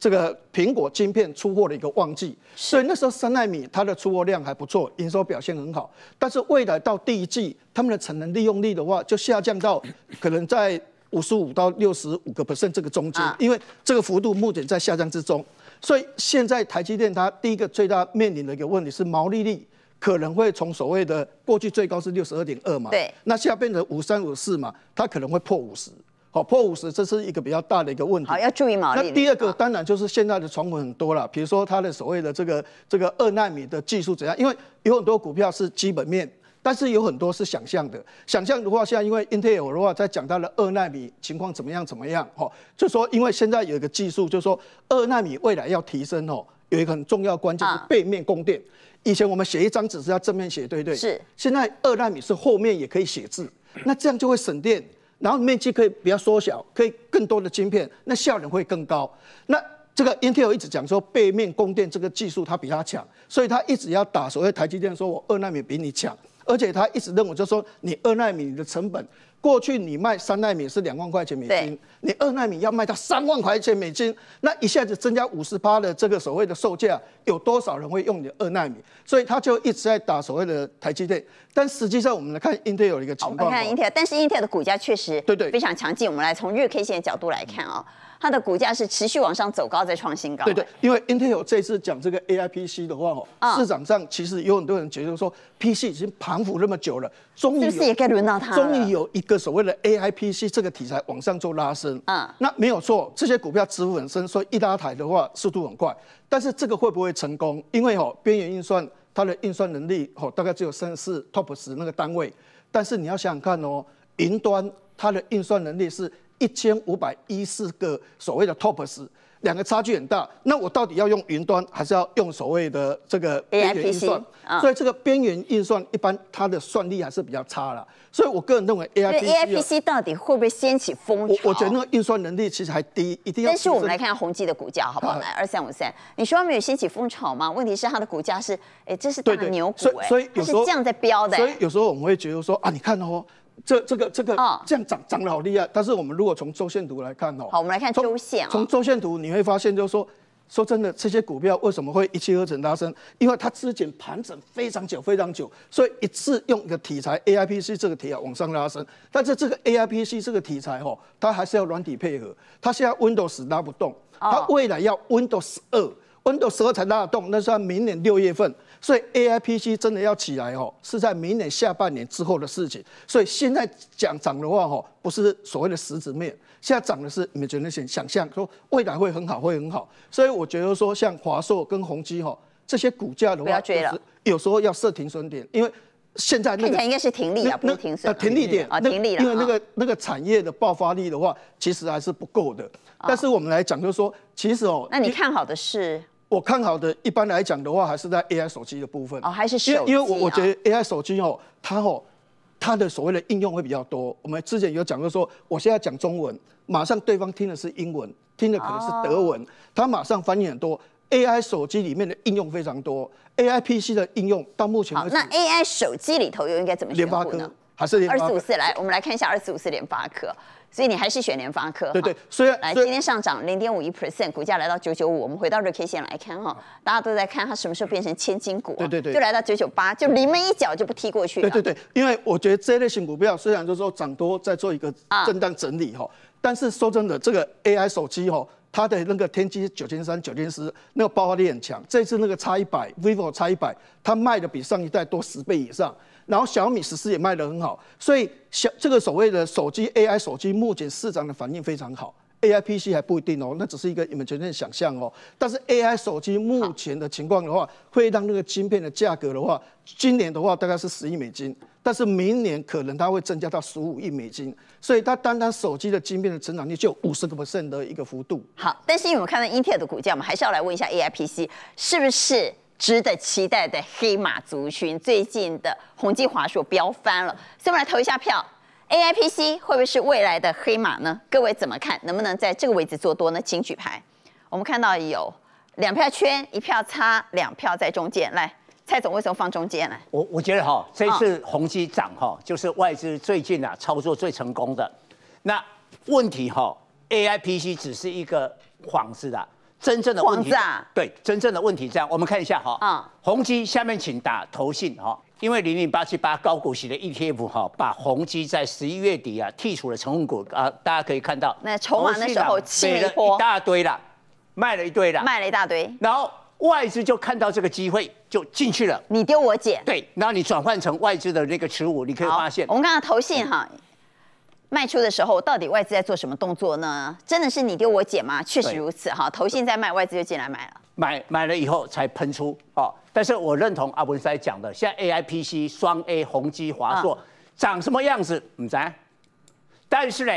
这个苹果晶片出货的一个旺季，所以那时候三纳米它的出货量还不错，营收表现很好。但是未来到第一季，他们的产能利用率的话，就下降到可能在五十五到六十五个 percent 这个中间，因为这个幅度目前在下降之中。所以现在台积电它第一个最大面临的一个问题是毛利率可能会从所谓的过去最高是六十二点二嘛，对，那下边的五三五四嘛，它可能会破五十。破五十，这是一个比较大的一个问题。好，要注意嘛，那第二个当然就是现在的传闻很多了，比如说它的所谓的这个这个二纳米的技术怎样？因为有很多股票是基本面，但是有很多是想象的。想象的话，现在因为 Intel 的话在讲它的二纳米情况怎么样怎么样？哈，就说因为现在有一个技术，就说二纳米未来要提升哦，有一个很重要关键是背面供电。以前我们写一张纸是要正面写，对不对？是。现在二纳米是后面也可以写字，那这样就会省电。然后面积可以比较缩小，可以更多的晶片，那效能会更高。那这个 Intel 一直讲说背面供电这个技术它比它强，所以它一直要打所谓台积电，说我二纳米比你强，而且它一直认为就说你二纳米的成本。过去你卖三纳米是两万块钱美金，你二纳米要卖到三万块钱美金，那一下子增加五十八的这个所谓的售价，有多少人会用你的二纳米？所以他就一直在打所谓的台积电，但实际上我们来看 Intel 的一个情况。我们看 Intel，但是 Intel 的股价确实对对非常强劲。我们来从日 K 线角度来看啊。它的股价是持续往上走高，在创新高。对对，因为 Intel 这次讲这个 A I P C 的话哦，市场上其实有很多人觉得说，P C 已经盘浮那么久了，终于也是该轮到它，终于有一个所谓的 A I P C 这个题材往上做拉升。啊，那没有错，这些股票持股很深，所以一拉抬的话速度很快。但是这个会不会成功？因为哦，边缘运算它的运算能力哦，大概只有三四 TOPS 那个单位。但是你要想想看哦，云端它的运算能力是。一千五百一四个所谓的 TOPS，两个差距很大。那我到底要用云端，还是要用所谓的这个边缘运算？所以这个边缘运算一般它的算力还是比较差了。所以我个人认为，A I P C。A I P C，到底会不会掀起风潮？我觉得那个运算能力其实还低，一定要。但是我们来看下宏基的股价好不好？来二三五三，你说没有掀起风潮吗？问题是它的股价是，哎，这是大牛股哎，候这样在飙的。所以有时候我们会觉得说啊，你看哦。这这个这个这样涨涨得好厉害，但是我们如果从周线图来看哦，好，我们来看周线啊。从周线图你会发现，就是说，说真的，这些股票为什么会一气呵成拉升？因为它之前盘整非常久，非常久，所以一次用一个题材 A I P C 这个题材往上拉升。但是这个 A I P C 这个题材哦，它还是要软体配合。它现在 Windows 拉不动，它未来要 Windows 二、Windows 十二才拉得动，那是明年六月份。所以 A I P C 真的要起来哦，是在明年下半年之后的事情。所以现在讲涨的话哦，不是所谓的实质面，现在涨的是你们觉得想想象说未来会很好，会很好。所以我觉得说像华硕跟宏基哈这些股价的话，不要有时候要设停损点，因为现在目前应该是停利啊，不是停呃停利点啊，停利了，因为那个那个产业的爆发力的话，其实还是不够的。但是我们来讲就是说，其实哦，那你看好的是。我看好的，一般来讲的话，还是在 AI 手机的部分哦，还是手机。因为因为我我觉得 AI 手机哦，它哦，它的所谓的应用会比较多。我们之前有讲过，说我现在讲中文，马上对方听的是英文，听的可能是德文，他马上翻译很多。AI 手机里面的应用非常多，AI PC 的应用到目前为止，那 AI 手机里头又应该怎么选股呢？还是二四五四？来，我们来看一下二四五四联发科。所以你还是选联发科，对对，所以来今天上涨零点五一 percent，股价来到九九五，我们回到日 K 线来看哈，大家都在看它什么时候变成千金股，对对对，就来到九九八，就临门一脚就不踢过去。对对对，因为我觉得这类型股票虽然就说涨多在做一个震荡整理哈，但是说真的，这个 AI 手机哈，它的那个天玑九千三、九千四那个爆发力很强，这次那个差一百，vivo 差一百，它卖的比上一代多十倍以上。然后小米十四也卖得很好，所以小这个所谓的手机 AI 手机目前市场的反应非常好，AIPC 还不一定哦，那只是一个你们随便想象哦。但是 AI 手机目前的情况的话，会让那个晶片的价格的话，今年的话大概是十亿美金，但是明年可能它会增加到十五亿美金，所以它单单手机的晶片的成长率就有五十个 percent 的一个幅度。好，但是因为我们看到英特 l 的股价们还是要来问一下 AIPC 是不是？值得期待的黑马族群，最近的宏基华硕飙翻了，所以我们来投一下票，AIPC 会不会是未来的黑马呢？各位怎么看？能不能在这个位置做多呢？请举牌。我们看到有两票圈，一票叉，两票在中间。来，蔡总为什么放中间呢？我我觉得哈，这次宏基涨哈，就是外资最近啊操作最成功的。那问题哈，AIPC 只是一个幌子的。真正的问题，对，真正的问题这样，我们看一下哈，啊，宏基下面请打投信哈，因为零零八七八高股息的 ETF 哈，把宏基在十一月底啊剔除了成分股啊，大家可以看到，那筹码的时候清了一大堆了，卖了一堆了，卖了一大堆，然后外资就看到这个机会就进去了，你丢我捡，对，然后你转换成外资的那个持股，你可以发现，我们刚刚投信哈。卖出的时候，到底外资在做什么动作呢？真的是你丢我捡吗？确实如此，哈，投信在卖，外资就进来买了。买买了以后才喷出，哦。但是我认同阿文在讲的，现在 A I P C 双 A，宏基、华硕长什么样子？唔知。但是呢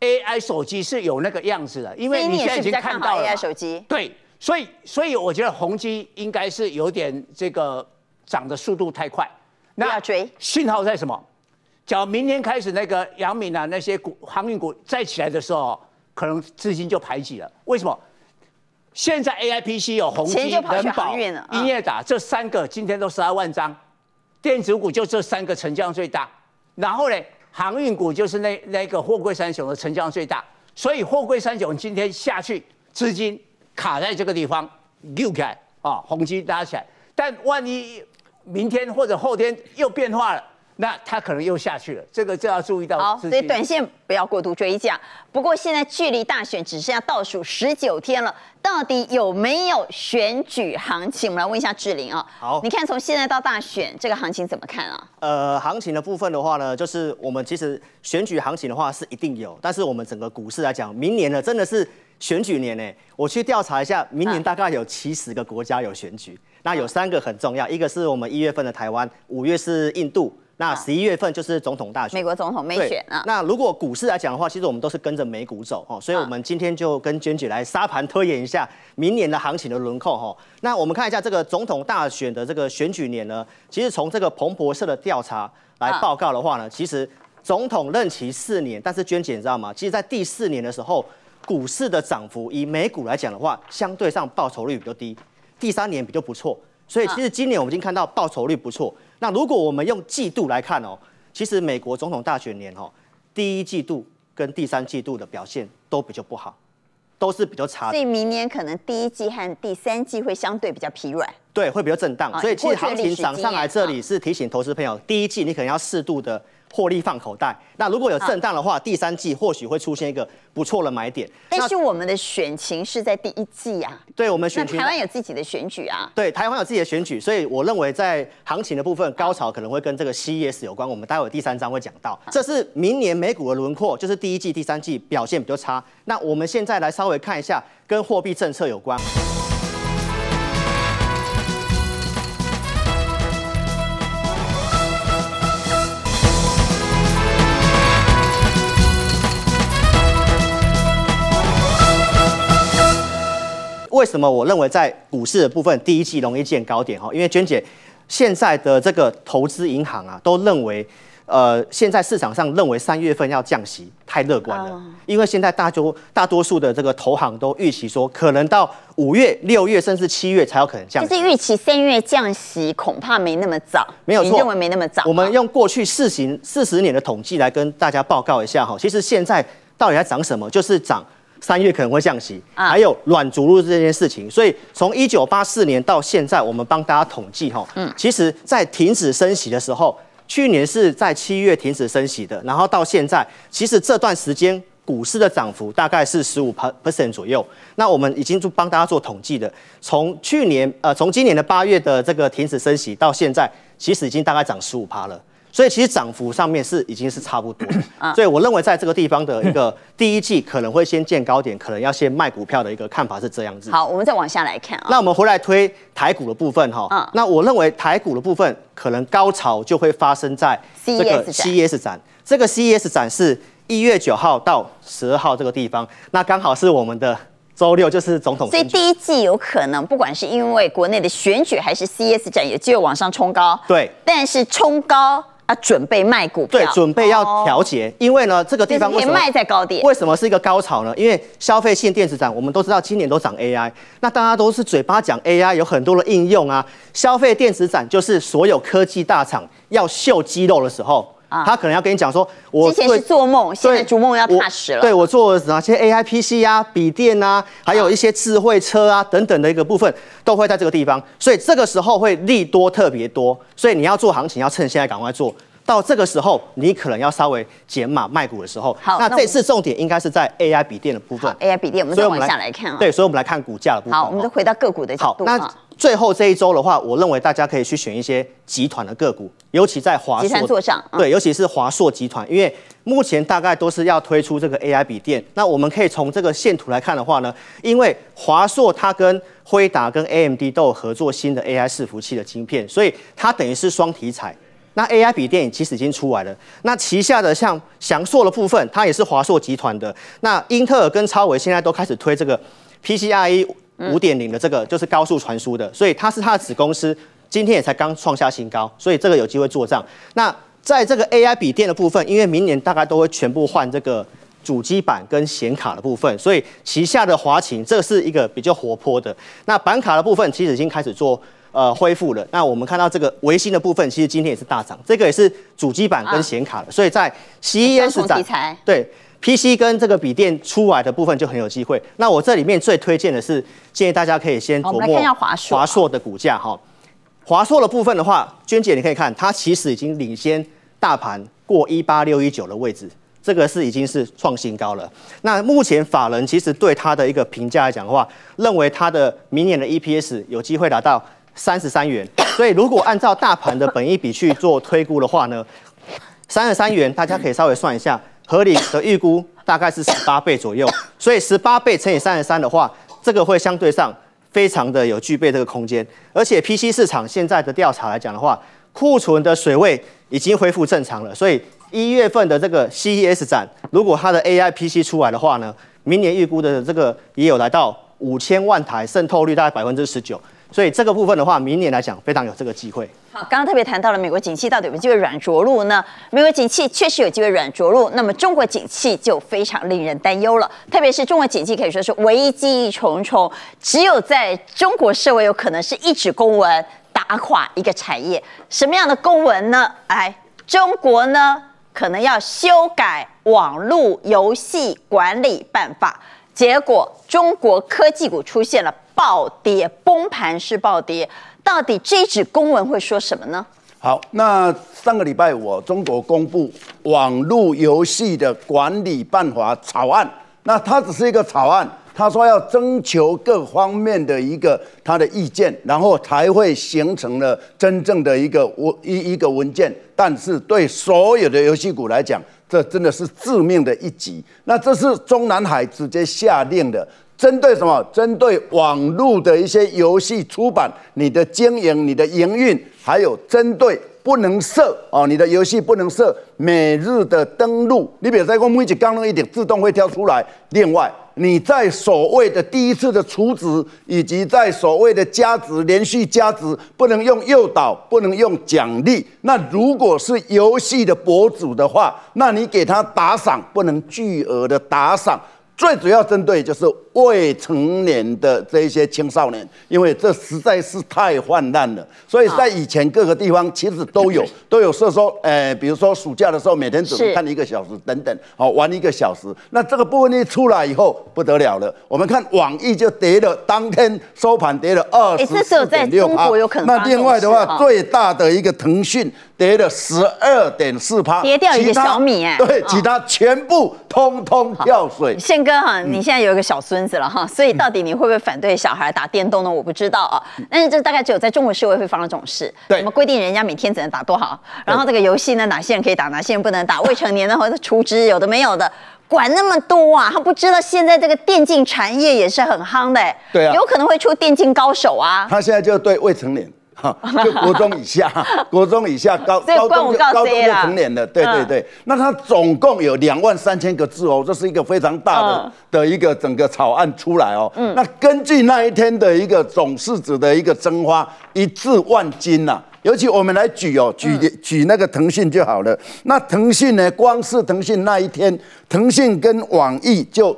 ，A I 手机是有那个样子的，因为你现在已经看到了 A I 手机。对，所以所以我觉得宏基应该是有点这个涨的速度太快，那要追信号在什么？只明天开始，那个杨明啊，那些股航运股再起来的时候，可能资金就排挤了。为什么？现在 AIPC 有宏基、人保、音乐打这三个，今天都十二万张，电子股就这三个成交量最大。然后呢，航运股就是那那个货柜三雄的成交量最大，所以货柜三雄今天下去，资金卡在这个地方，救开啊，宏基拉起来。但万一明天或者后天又变化了？那它可能又下去了，这个就要注意到。好，所以短线不要过度追加。不过现在距离大选只剩下倒数十九天了，到底有没有选举行情？我们来问一下志玲啊。好，你看从现在到大选这个行情怎么看啊？呃，行情的部分的话呢，就是我们其实选举行情的话是一定有，但是我们整个股市来讲，明年呢真的是选举年呢。我去调查一下，明年大概有七十个国家有选举，那有三个很重要，一个是我们一月份的台湾，五月是印度。那十一月份就是总统大选，美国总统没选啊。那如果股市来讲的话，其实我们都是跟着美股走哦。所以我们今天就跟娟姐来沙盘推演一下明年的行情的轮廓哈。那我们看一下这个总统大选的这个选举年呢，其实从这个彭博社的调查来报告的话呢，其实总统任期四年，但是娟姐你知道吗？其实，在第四年的时候，股市的涨幅以美股来讲的话，相对上报酬率比较低，第三年比较不错。所以其实今年我们已经看到报酬率不错。那如果我们用季度来看哦，其实美国总统大选年哦，第一季度跟第三季度的表现都比较不好，都是比较差。所以明年可能第一季和第三季会相对比较疲软。对，会比较震荡。所以其实行情涨上来，这里是提醒投资朋友，第一季你可能要适度的。获利放口袋。那如果有震荡的话，第三季或许会出现一个不错的买点。但是我们的选情是在第一季啊。对，我们选台湾有自己的选举啊。对，台湾有自己的选举，所以我认为在行情的部分，高潮可能会跟这个 C S 有关。我们待会第三章会讲到，这是明年美股的轮廓，就是第一季、第三季表现比较差。那我们现在来稍微看一下跟货币政策有关。为什么我认为在股市的部分第一季容易见高点哈？因为娟姐现在的这个投资银行啊，都认为，呃，现在市场上认为三月份要降息太乐观了，因为现在大多大多数的这个投行都预期说，可能到五月、六月甚至七月才有可能降息。就是预期三月降息恐怕没那么早，没有错，认为没那么早。我们用过去四行四十年的统计来跟大家报告一下哈。其实现在到底在涨什么？就是涨。三月可能会降息，还有软着陆这件事情，所以从一九八四年到现在，我们帮大家统计哈，嗯，其实在停止升息的时候，去年是在七月停止升息的，然后到现在，其实这段时间股市的涨幅大概是十五 p percent 左右。那我们已经就帮大家做统计的，从去年呃，从今年的八月的这个停止升息到现在，其实已经大概涨十五趴了。所以其实涨幅上面是已经是差不多，<clears throat> 所以我认为在这个地方的一个第一季可能会先见高点，可能要先卖股票的一个看法是这样子。好，我们再往下来看啊。那我们回来推台股的部分哈，那我认为台股的部分可能高潮就会发生在这个 CES 展。这个 CES 展是一月九号到十二号这个地方，那刚好是我们的周六，就是总统。所以第一季有可能，不管是因为国内的选举还是 CES 展，有机会往上冲高。对，但是冲高。啊，准备卖股票？对，准备要调节，因为呢，这个地方为什么卖在高点？为什么是一个高潮呢？因为消费性电子展，我们都知道今年都涨 AI，那大家都是嘴巴讲 AI 有很多的应用啊，消费电子展就是所有科技大厂要秀肌肉的时候。他可能要跟你讲说，我之前是做梦，现在逐梦要踏实了。对我做哪些 AI PC 啊、笔电啊，还有一些智慧车啊等等的一个部分，都会在这个地方，所以这个时候会利多特别多，所以你要做行情，要趁现在赶快做。到这个时候，你可能要稍微减码卖股的时候。好，那这次重点应该是在 AI 笔电的部分。AI 笔电，我们所以我们下来看啊。对，所以我们来看股价的部分。好，我们都回到个股的角度。好，那。最后这一周的话，我认为大家可以去选一些集团的个股，尤其在华硕上，对，尤其是华硕集团，因为目前大概都是要推出这个 AI 笔电。那我们可以从这个线图来看的话呢，因为华硕它跟辉达、跟 AMD 都有合作新的 AI 伺服器的晶片，所以它等于是双题材。那 AI 笔电其实已经出来了，那旗下的像翔硕的部分，它也是华硕集团的。那英特尔跟超微现在都开始推这个 PCIE。五点零的这个就是高速传输的，所以它是它的子公司，今天也才刚创下新高，所以这个有机会做账。那在这个 AI 笔电的部分，因为明年大概都会全部换这个主机板跟显卡的部分，所以旗下的华擎这是一个比较活泼的。那板卡的部分其实已经开始做呃恢复了。那我们看到这个微星的部分，其实今天也是大涨，这个也是主机板跟显卡的，所以在 C S 展，材对。P C 跟这个笔电出来的部分就很有机会。那我这里面最推荐的是，建议大家可以先琢磨华硕。华硕的股价哈，华硕的部分的话，娟姐你可以看，它其实已经领先大盘过一八六一九的位置，这个是已经是创新高了。那目前法人其实对它的一个评价来讲的话，认为它的明年的 E P S 有机会达到三十三元。所以如果按照大盘的本益比去做推估的话呢，三十三元大家可以稍微算一下。合理的预估大概是十八倍左右，所以十八倍乘以三十三的话，这个会相对上非常的有具备这个空间。而且 PC 市场现在的调查来讲的话，库存的水位已经恢复正常了，所以一月份的这个 CES 展，如果它的 AI PC 出来的话呢，明年预估的这个也有来到五千万台，渗透率大概百分之十九。所以这个部分的话，明年来讲非常有这个机会。好，刚刚特别谈到了美国景气到底有没有机会软着陆呢？美国景气确实有机会软着陆，那么中国景气就非常令人担忧了。特别是中国景气可以说是危机重重，只有在中国社会有可能是一纸公文打垮一个产业。什么样的公文呢？哎，中国呢可能要修改网络游戏管理办法，结果中国科技股出现了。暴跌崩盘式暴跌，到底这纸公文会说什么呢？好，那上个礼拜我中国公布网络游戏的管理办法草案，那它只是一个草案，他说要征求各方面的一个他的意见，然后才会形成了真正的一个文一一个文件。但是对所有的游戏股来讲，这真的是致命的一击。那这是中南海直接下令的。针对什么？针对网络的一些游戏出版，你的经营、你的营运，还有针对不能设啊，你的游戏不能设每日的登录。你比如在我们一起刚刚一点，自动会跳出来。另外，你在所谓的第一次的充值，以及在所谓的加值、连续加值，不能用诱导，不能用奖励。那如果是游戏的博主的话，那你给他打赏，不能巨额的打赏。最主要针对就是。未成年的这些青少年，因为这实在是太泛滥了，所以在以前各个地方其实都有，<laughs> 都有说说，哎，比如说暑假的时候每天只能看一个小时等等，好玩一个小时。那这个部分一出来以后不得了了，我们看网易就跌了，当天收盘跌了二十四点六八。那另外的话，最大的一个腾讯跌了十二点四趴，跌掉一个小米，对，其他全部通通跳水。宪哥哈，你现在有一个小孙。子了哈，所以到底你会不会反对小孩打电动呢？我不知道啊。但是这大概只有在中国社会会发生这种事。对，我们规定人家每天只能打多少，然后这个游戏呢，哪些人可以打，哪些人不能打，未成年的或者出资有的没有的，管那么多啊？他不知道现在这个电竞产业也是很夯的，对啊，有可能会出电竞高手啊。他现在就对未成年。哈，就国中以下，<laughs> 国中以下高，所以关高阶啊，同年了，对对对，那它总共有两万三千个字哦，这是一个非常大的的一个整个草案出来哦，嗯，那根据那一天的一个总市值的一个增花，一字万金呐，尤其我们来举哦，举举那个腾讯就好了，那腾讯呢，光是腾讯那一天，腾讯跟网易就。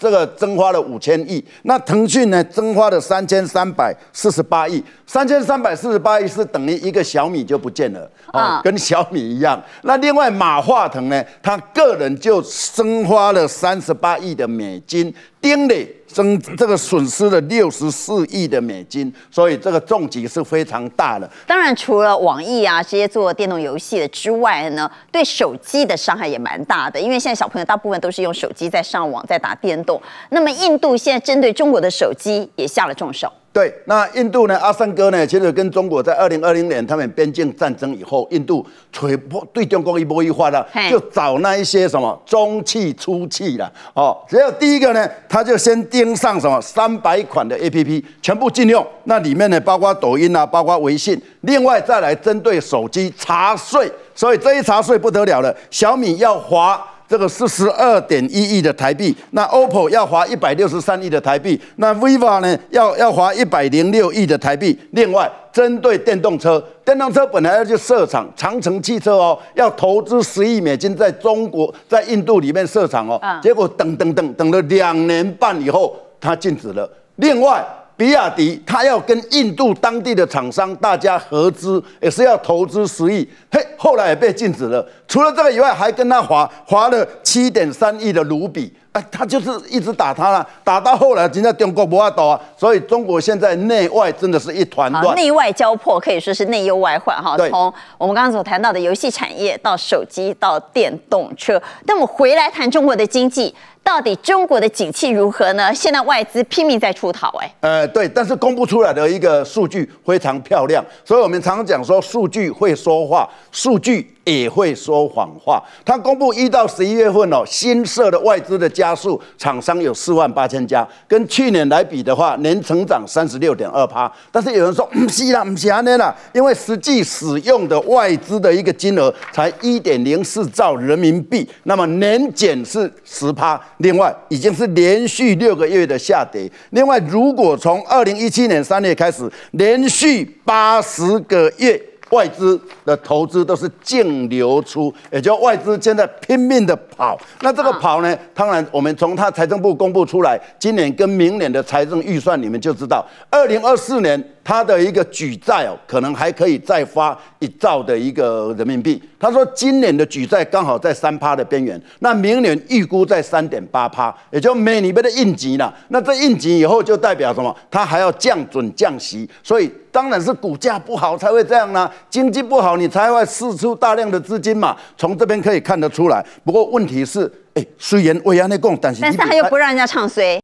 这个增发了五千亿，那腾讯呢？增发了三千三百四十八亿，三千三百四十八亿是等于一个小米就不见了啊，跟小米一样。那另外马化腾呢？他个人就增发了三十八亿的美金，丁磊。增这个损失了六十四亿的美金，所以这个重击是非常大的。当然，除了网易啊这些做电动游戏的之外呢，对手机的伤害也蛮大的，因为现在小朋友大部分都是用手机在上网、在打电动。那么，印度现在针对中国的手机也下了重手。对，那印度呢？阿三哥呢？其实跟中国在二零二零年他们边境战争以后，印度锤破对中国一波一波的，就找那一些什么中气出气了。哦，只要第一个呢，他就先盯上什么三百款的 APP 全部禁用，那里面呢包括抖音啊，包括微信，另外再来针对手机查税，所以这一查税不得了了，小米要罚。这个四十二点一亿的台币，那 OPPO 要花一百六十三亿的台币，那 VIVO 呢要要花一百零六亿的台币。另外，针对电动车，电动车本来要去设厂，长城汽车哦要投资十亿美金在中国、在印度里面设厂哦，结果等等等等了两年半以后，它禁止了。另外，比亚迪，它要跟印度当地的厂商大家合资，也是要投资十亿，嘿，后来也被禁止了。除了这个以外，还跟他划划了七点三亿的卢比。哎，他就是一直打他了，打到后来，现在中国不怕打啊，所以中国现在内外真的是一团乱，内外交迫，可以说是内忧外患哈。从我们刚刚所谈到的游戏产业到手机到电动车，那么回来谈中国的经济，到底中国的景气如何呢？现在外资拼命在出逃，哎。呃，对，但是公布出来的一个数据非常漂亮，所以我们常常讲说数据会说话，数据。也会说谎话。他公布一到十一月份哦，新设的外资的加速厂商有四万八千家，跟去年来比的话，年成长三十六点二趴。但是有人说，不是啦，不是安尼啦，因为实际使用的外资的一个金额才一点零四兆人民币，那么年减是十趴。另外，已经是连续六个月的下跌。另外，如果从二零一七年三月开始，连续八十个月。外资的投资都是净流出，也就外资现在拼命的跑。那这个跑呢？当然，我们从他财政部公布出来今年跟明年的财政预算，你们就知道，二零二四年。他的一个举债哦，可能还可以再发一兆的一个人民币。他说今年的举债刚好在三趴的边缘，那明年预估在三点八趴，也就没你别的应急了。那这应急以后就代表什么？他还要降准降息，所以当然是股价不好才会这样呢。经济不好，你才会释出大量的资金嘛。从这边可以看得出来。不过问题是，哎，虽然未央内供，但是但是他又不让人家唱衰。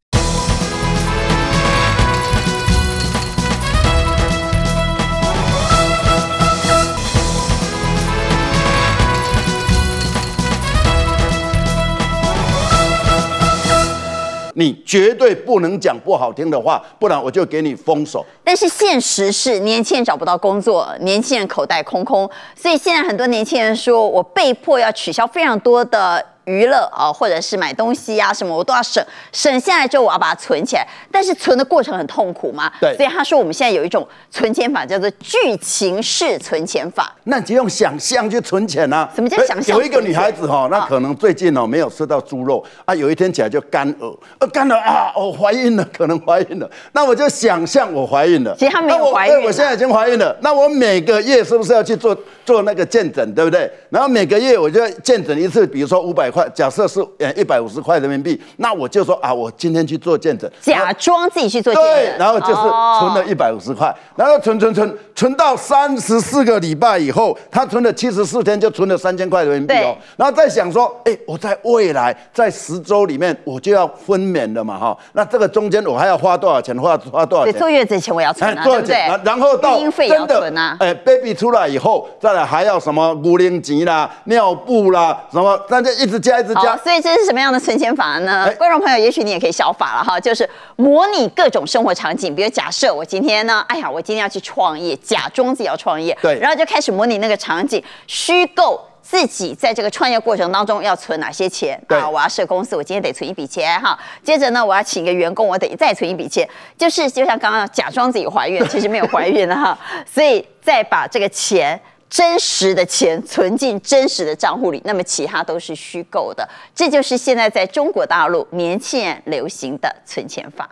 你绝对不能讲不好听的话，不然我就给你封手。但是现实是，年轻人找不到工作，年轻人口袋空空，所以现在很多年轻人说我被迫要取消非常多的。娱乐啊，或者是买东西呀，什么我都要省省下来之后，我要把它存起来。但是存的过程很痛苦嘛？对。所以他说我们现在有一种存钱法，叫做剧情式存钱法。那你就用想象去存钱啊？什么叫想象？有一个女孩子哈，那可能最近哦没有吃到猪肉啊，有一天起来就干呕，呃干呕啊，我怀孕了，可能怀孕了。那我就想象我怀孕了。其实她没有怀孕。对，我现在已经怀孕了。那我每个月是不是要去做做那个健诊，对不对？然后每个月我就健诊一次，比如说五百。假设是呃一百五十块人民币，那我就说啊，我今天去做见证，假装自己去做见证，对，然后就是存了一百五十块，然后存存存存到三十四个礼拜以后，他存了七十四天就存了三千块人民币哦，然后再想说，哎，我在未来在十周里面我就要分娩了嘛哈，那这个中间我还要花多少钱？花花多少钱？对，坐月子钱我要存啊，少钱？对？然后到真的，哎，baby 出来以后，再来还要什么母龄钱啦、尿布啦什么，那就一直。好，所以这是什么样的存钱法呢？观众朋友，也许你也可以效法了哈，就是模拟各种生活场景，比如假设我今天呢，哎呀，我今天要去创业，假装自己要创业，对，然后就开始模拟那个场景，虚构自己在这个创业过程当中要存哪些钱，啊，我要设公司，我今天得存一笔钱哈，接着呢，我要请一个员工，我得再存一笔钱，就是就像刚刚假装自己怀孕，其实没有怀孕了哈，所以再把这个钱。真实的钱存进真实的账户里，那么其他都是虚构的。这就是现在在中国大陆年轻人流行的存钱法。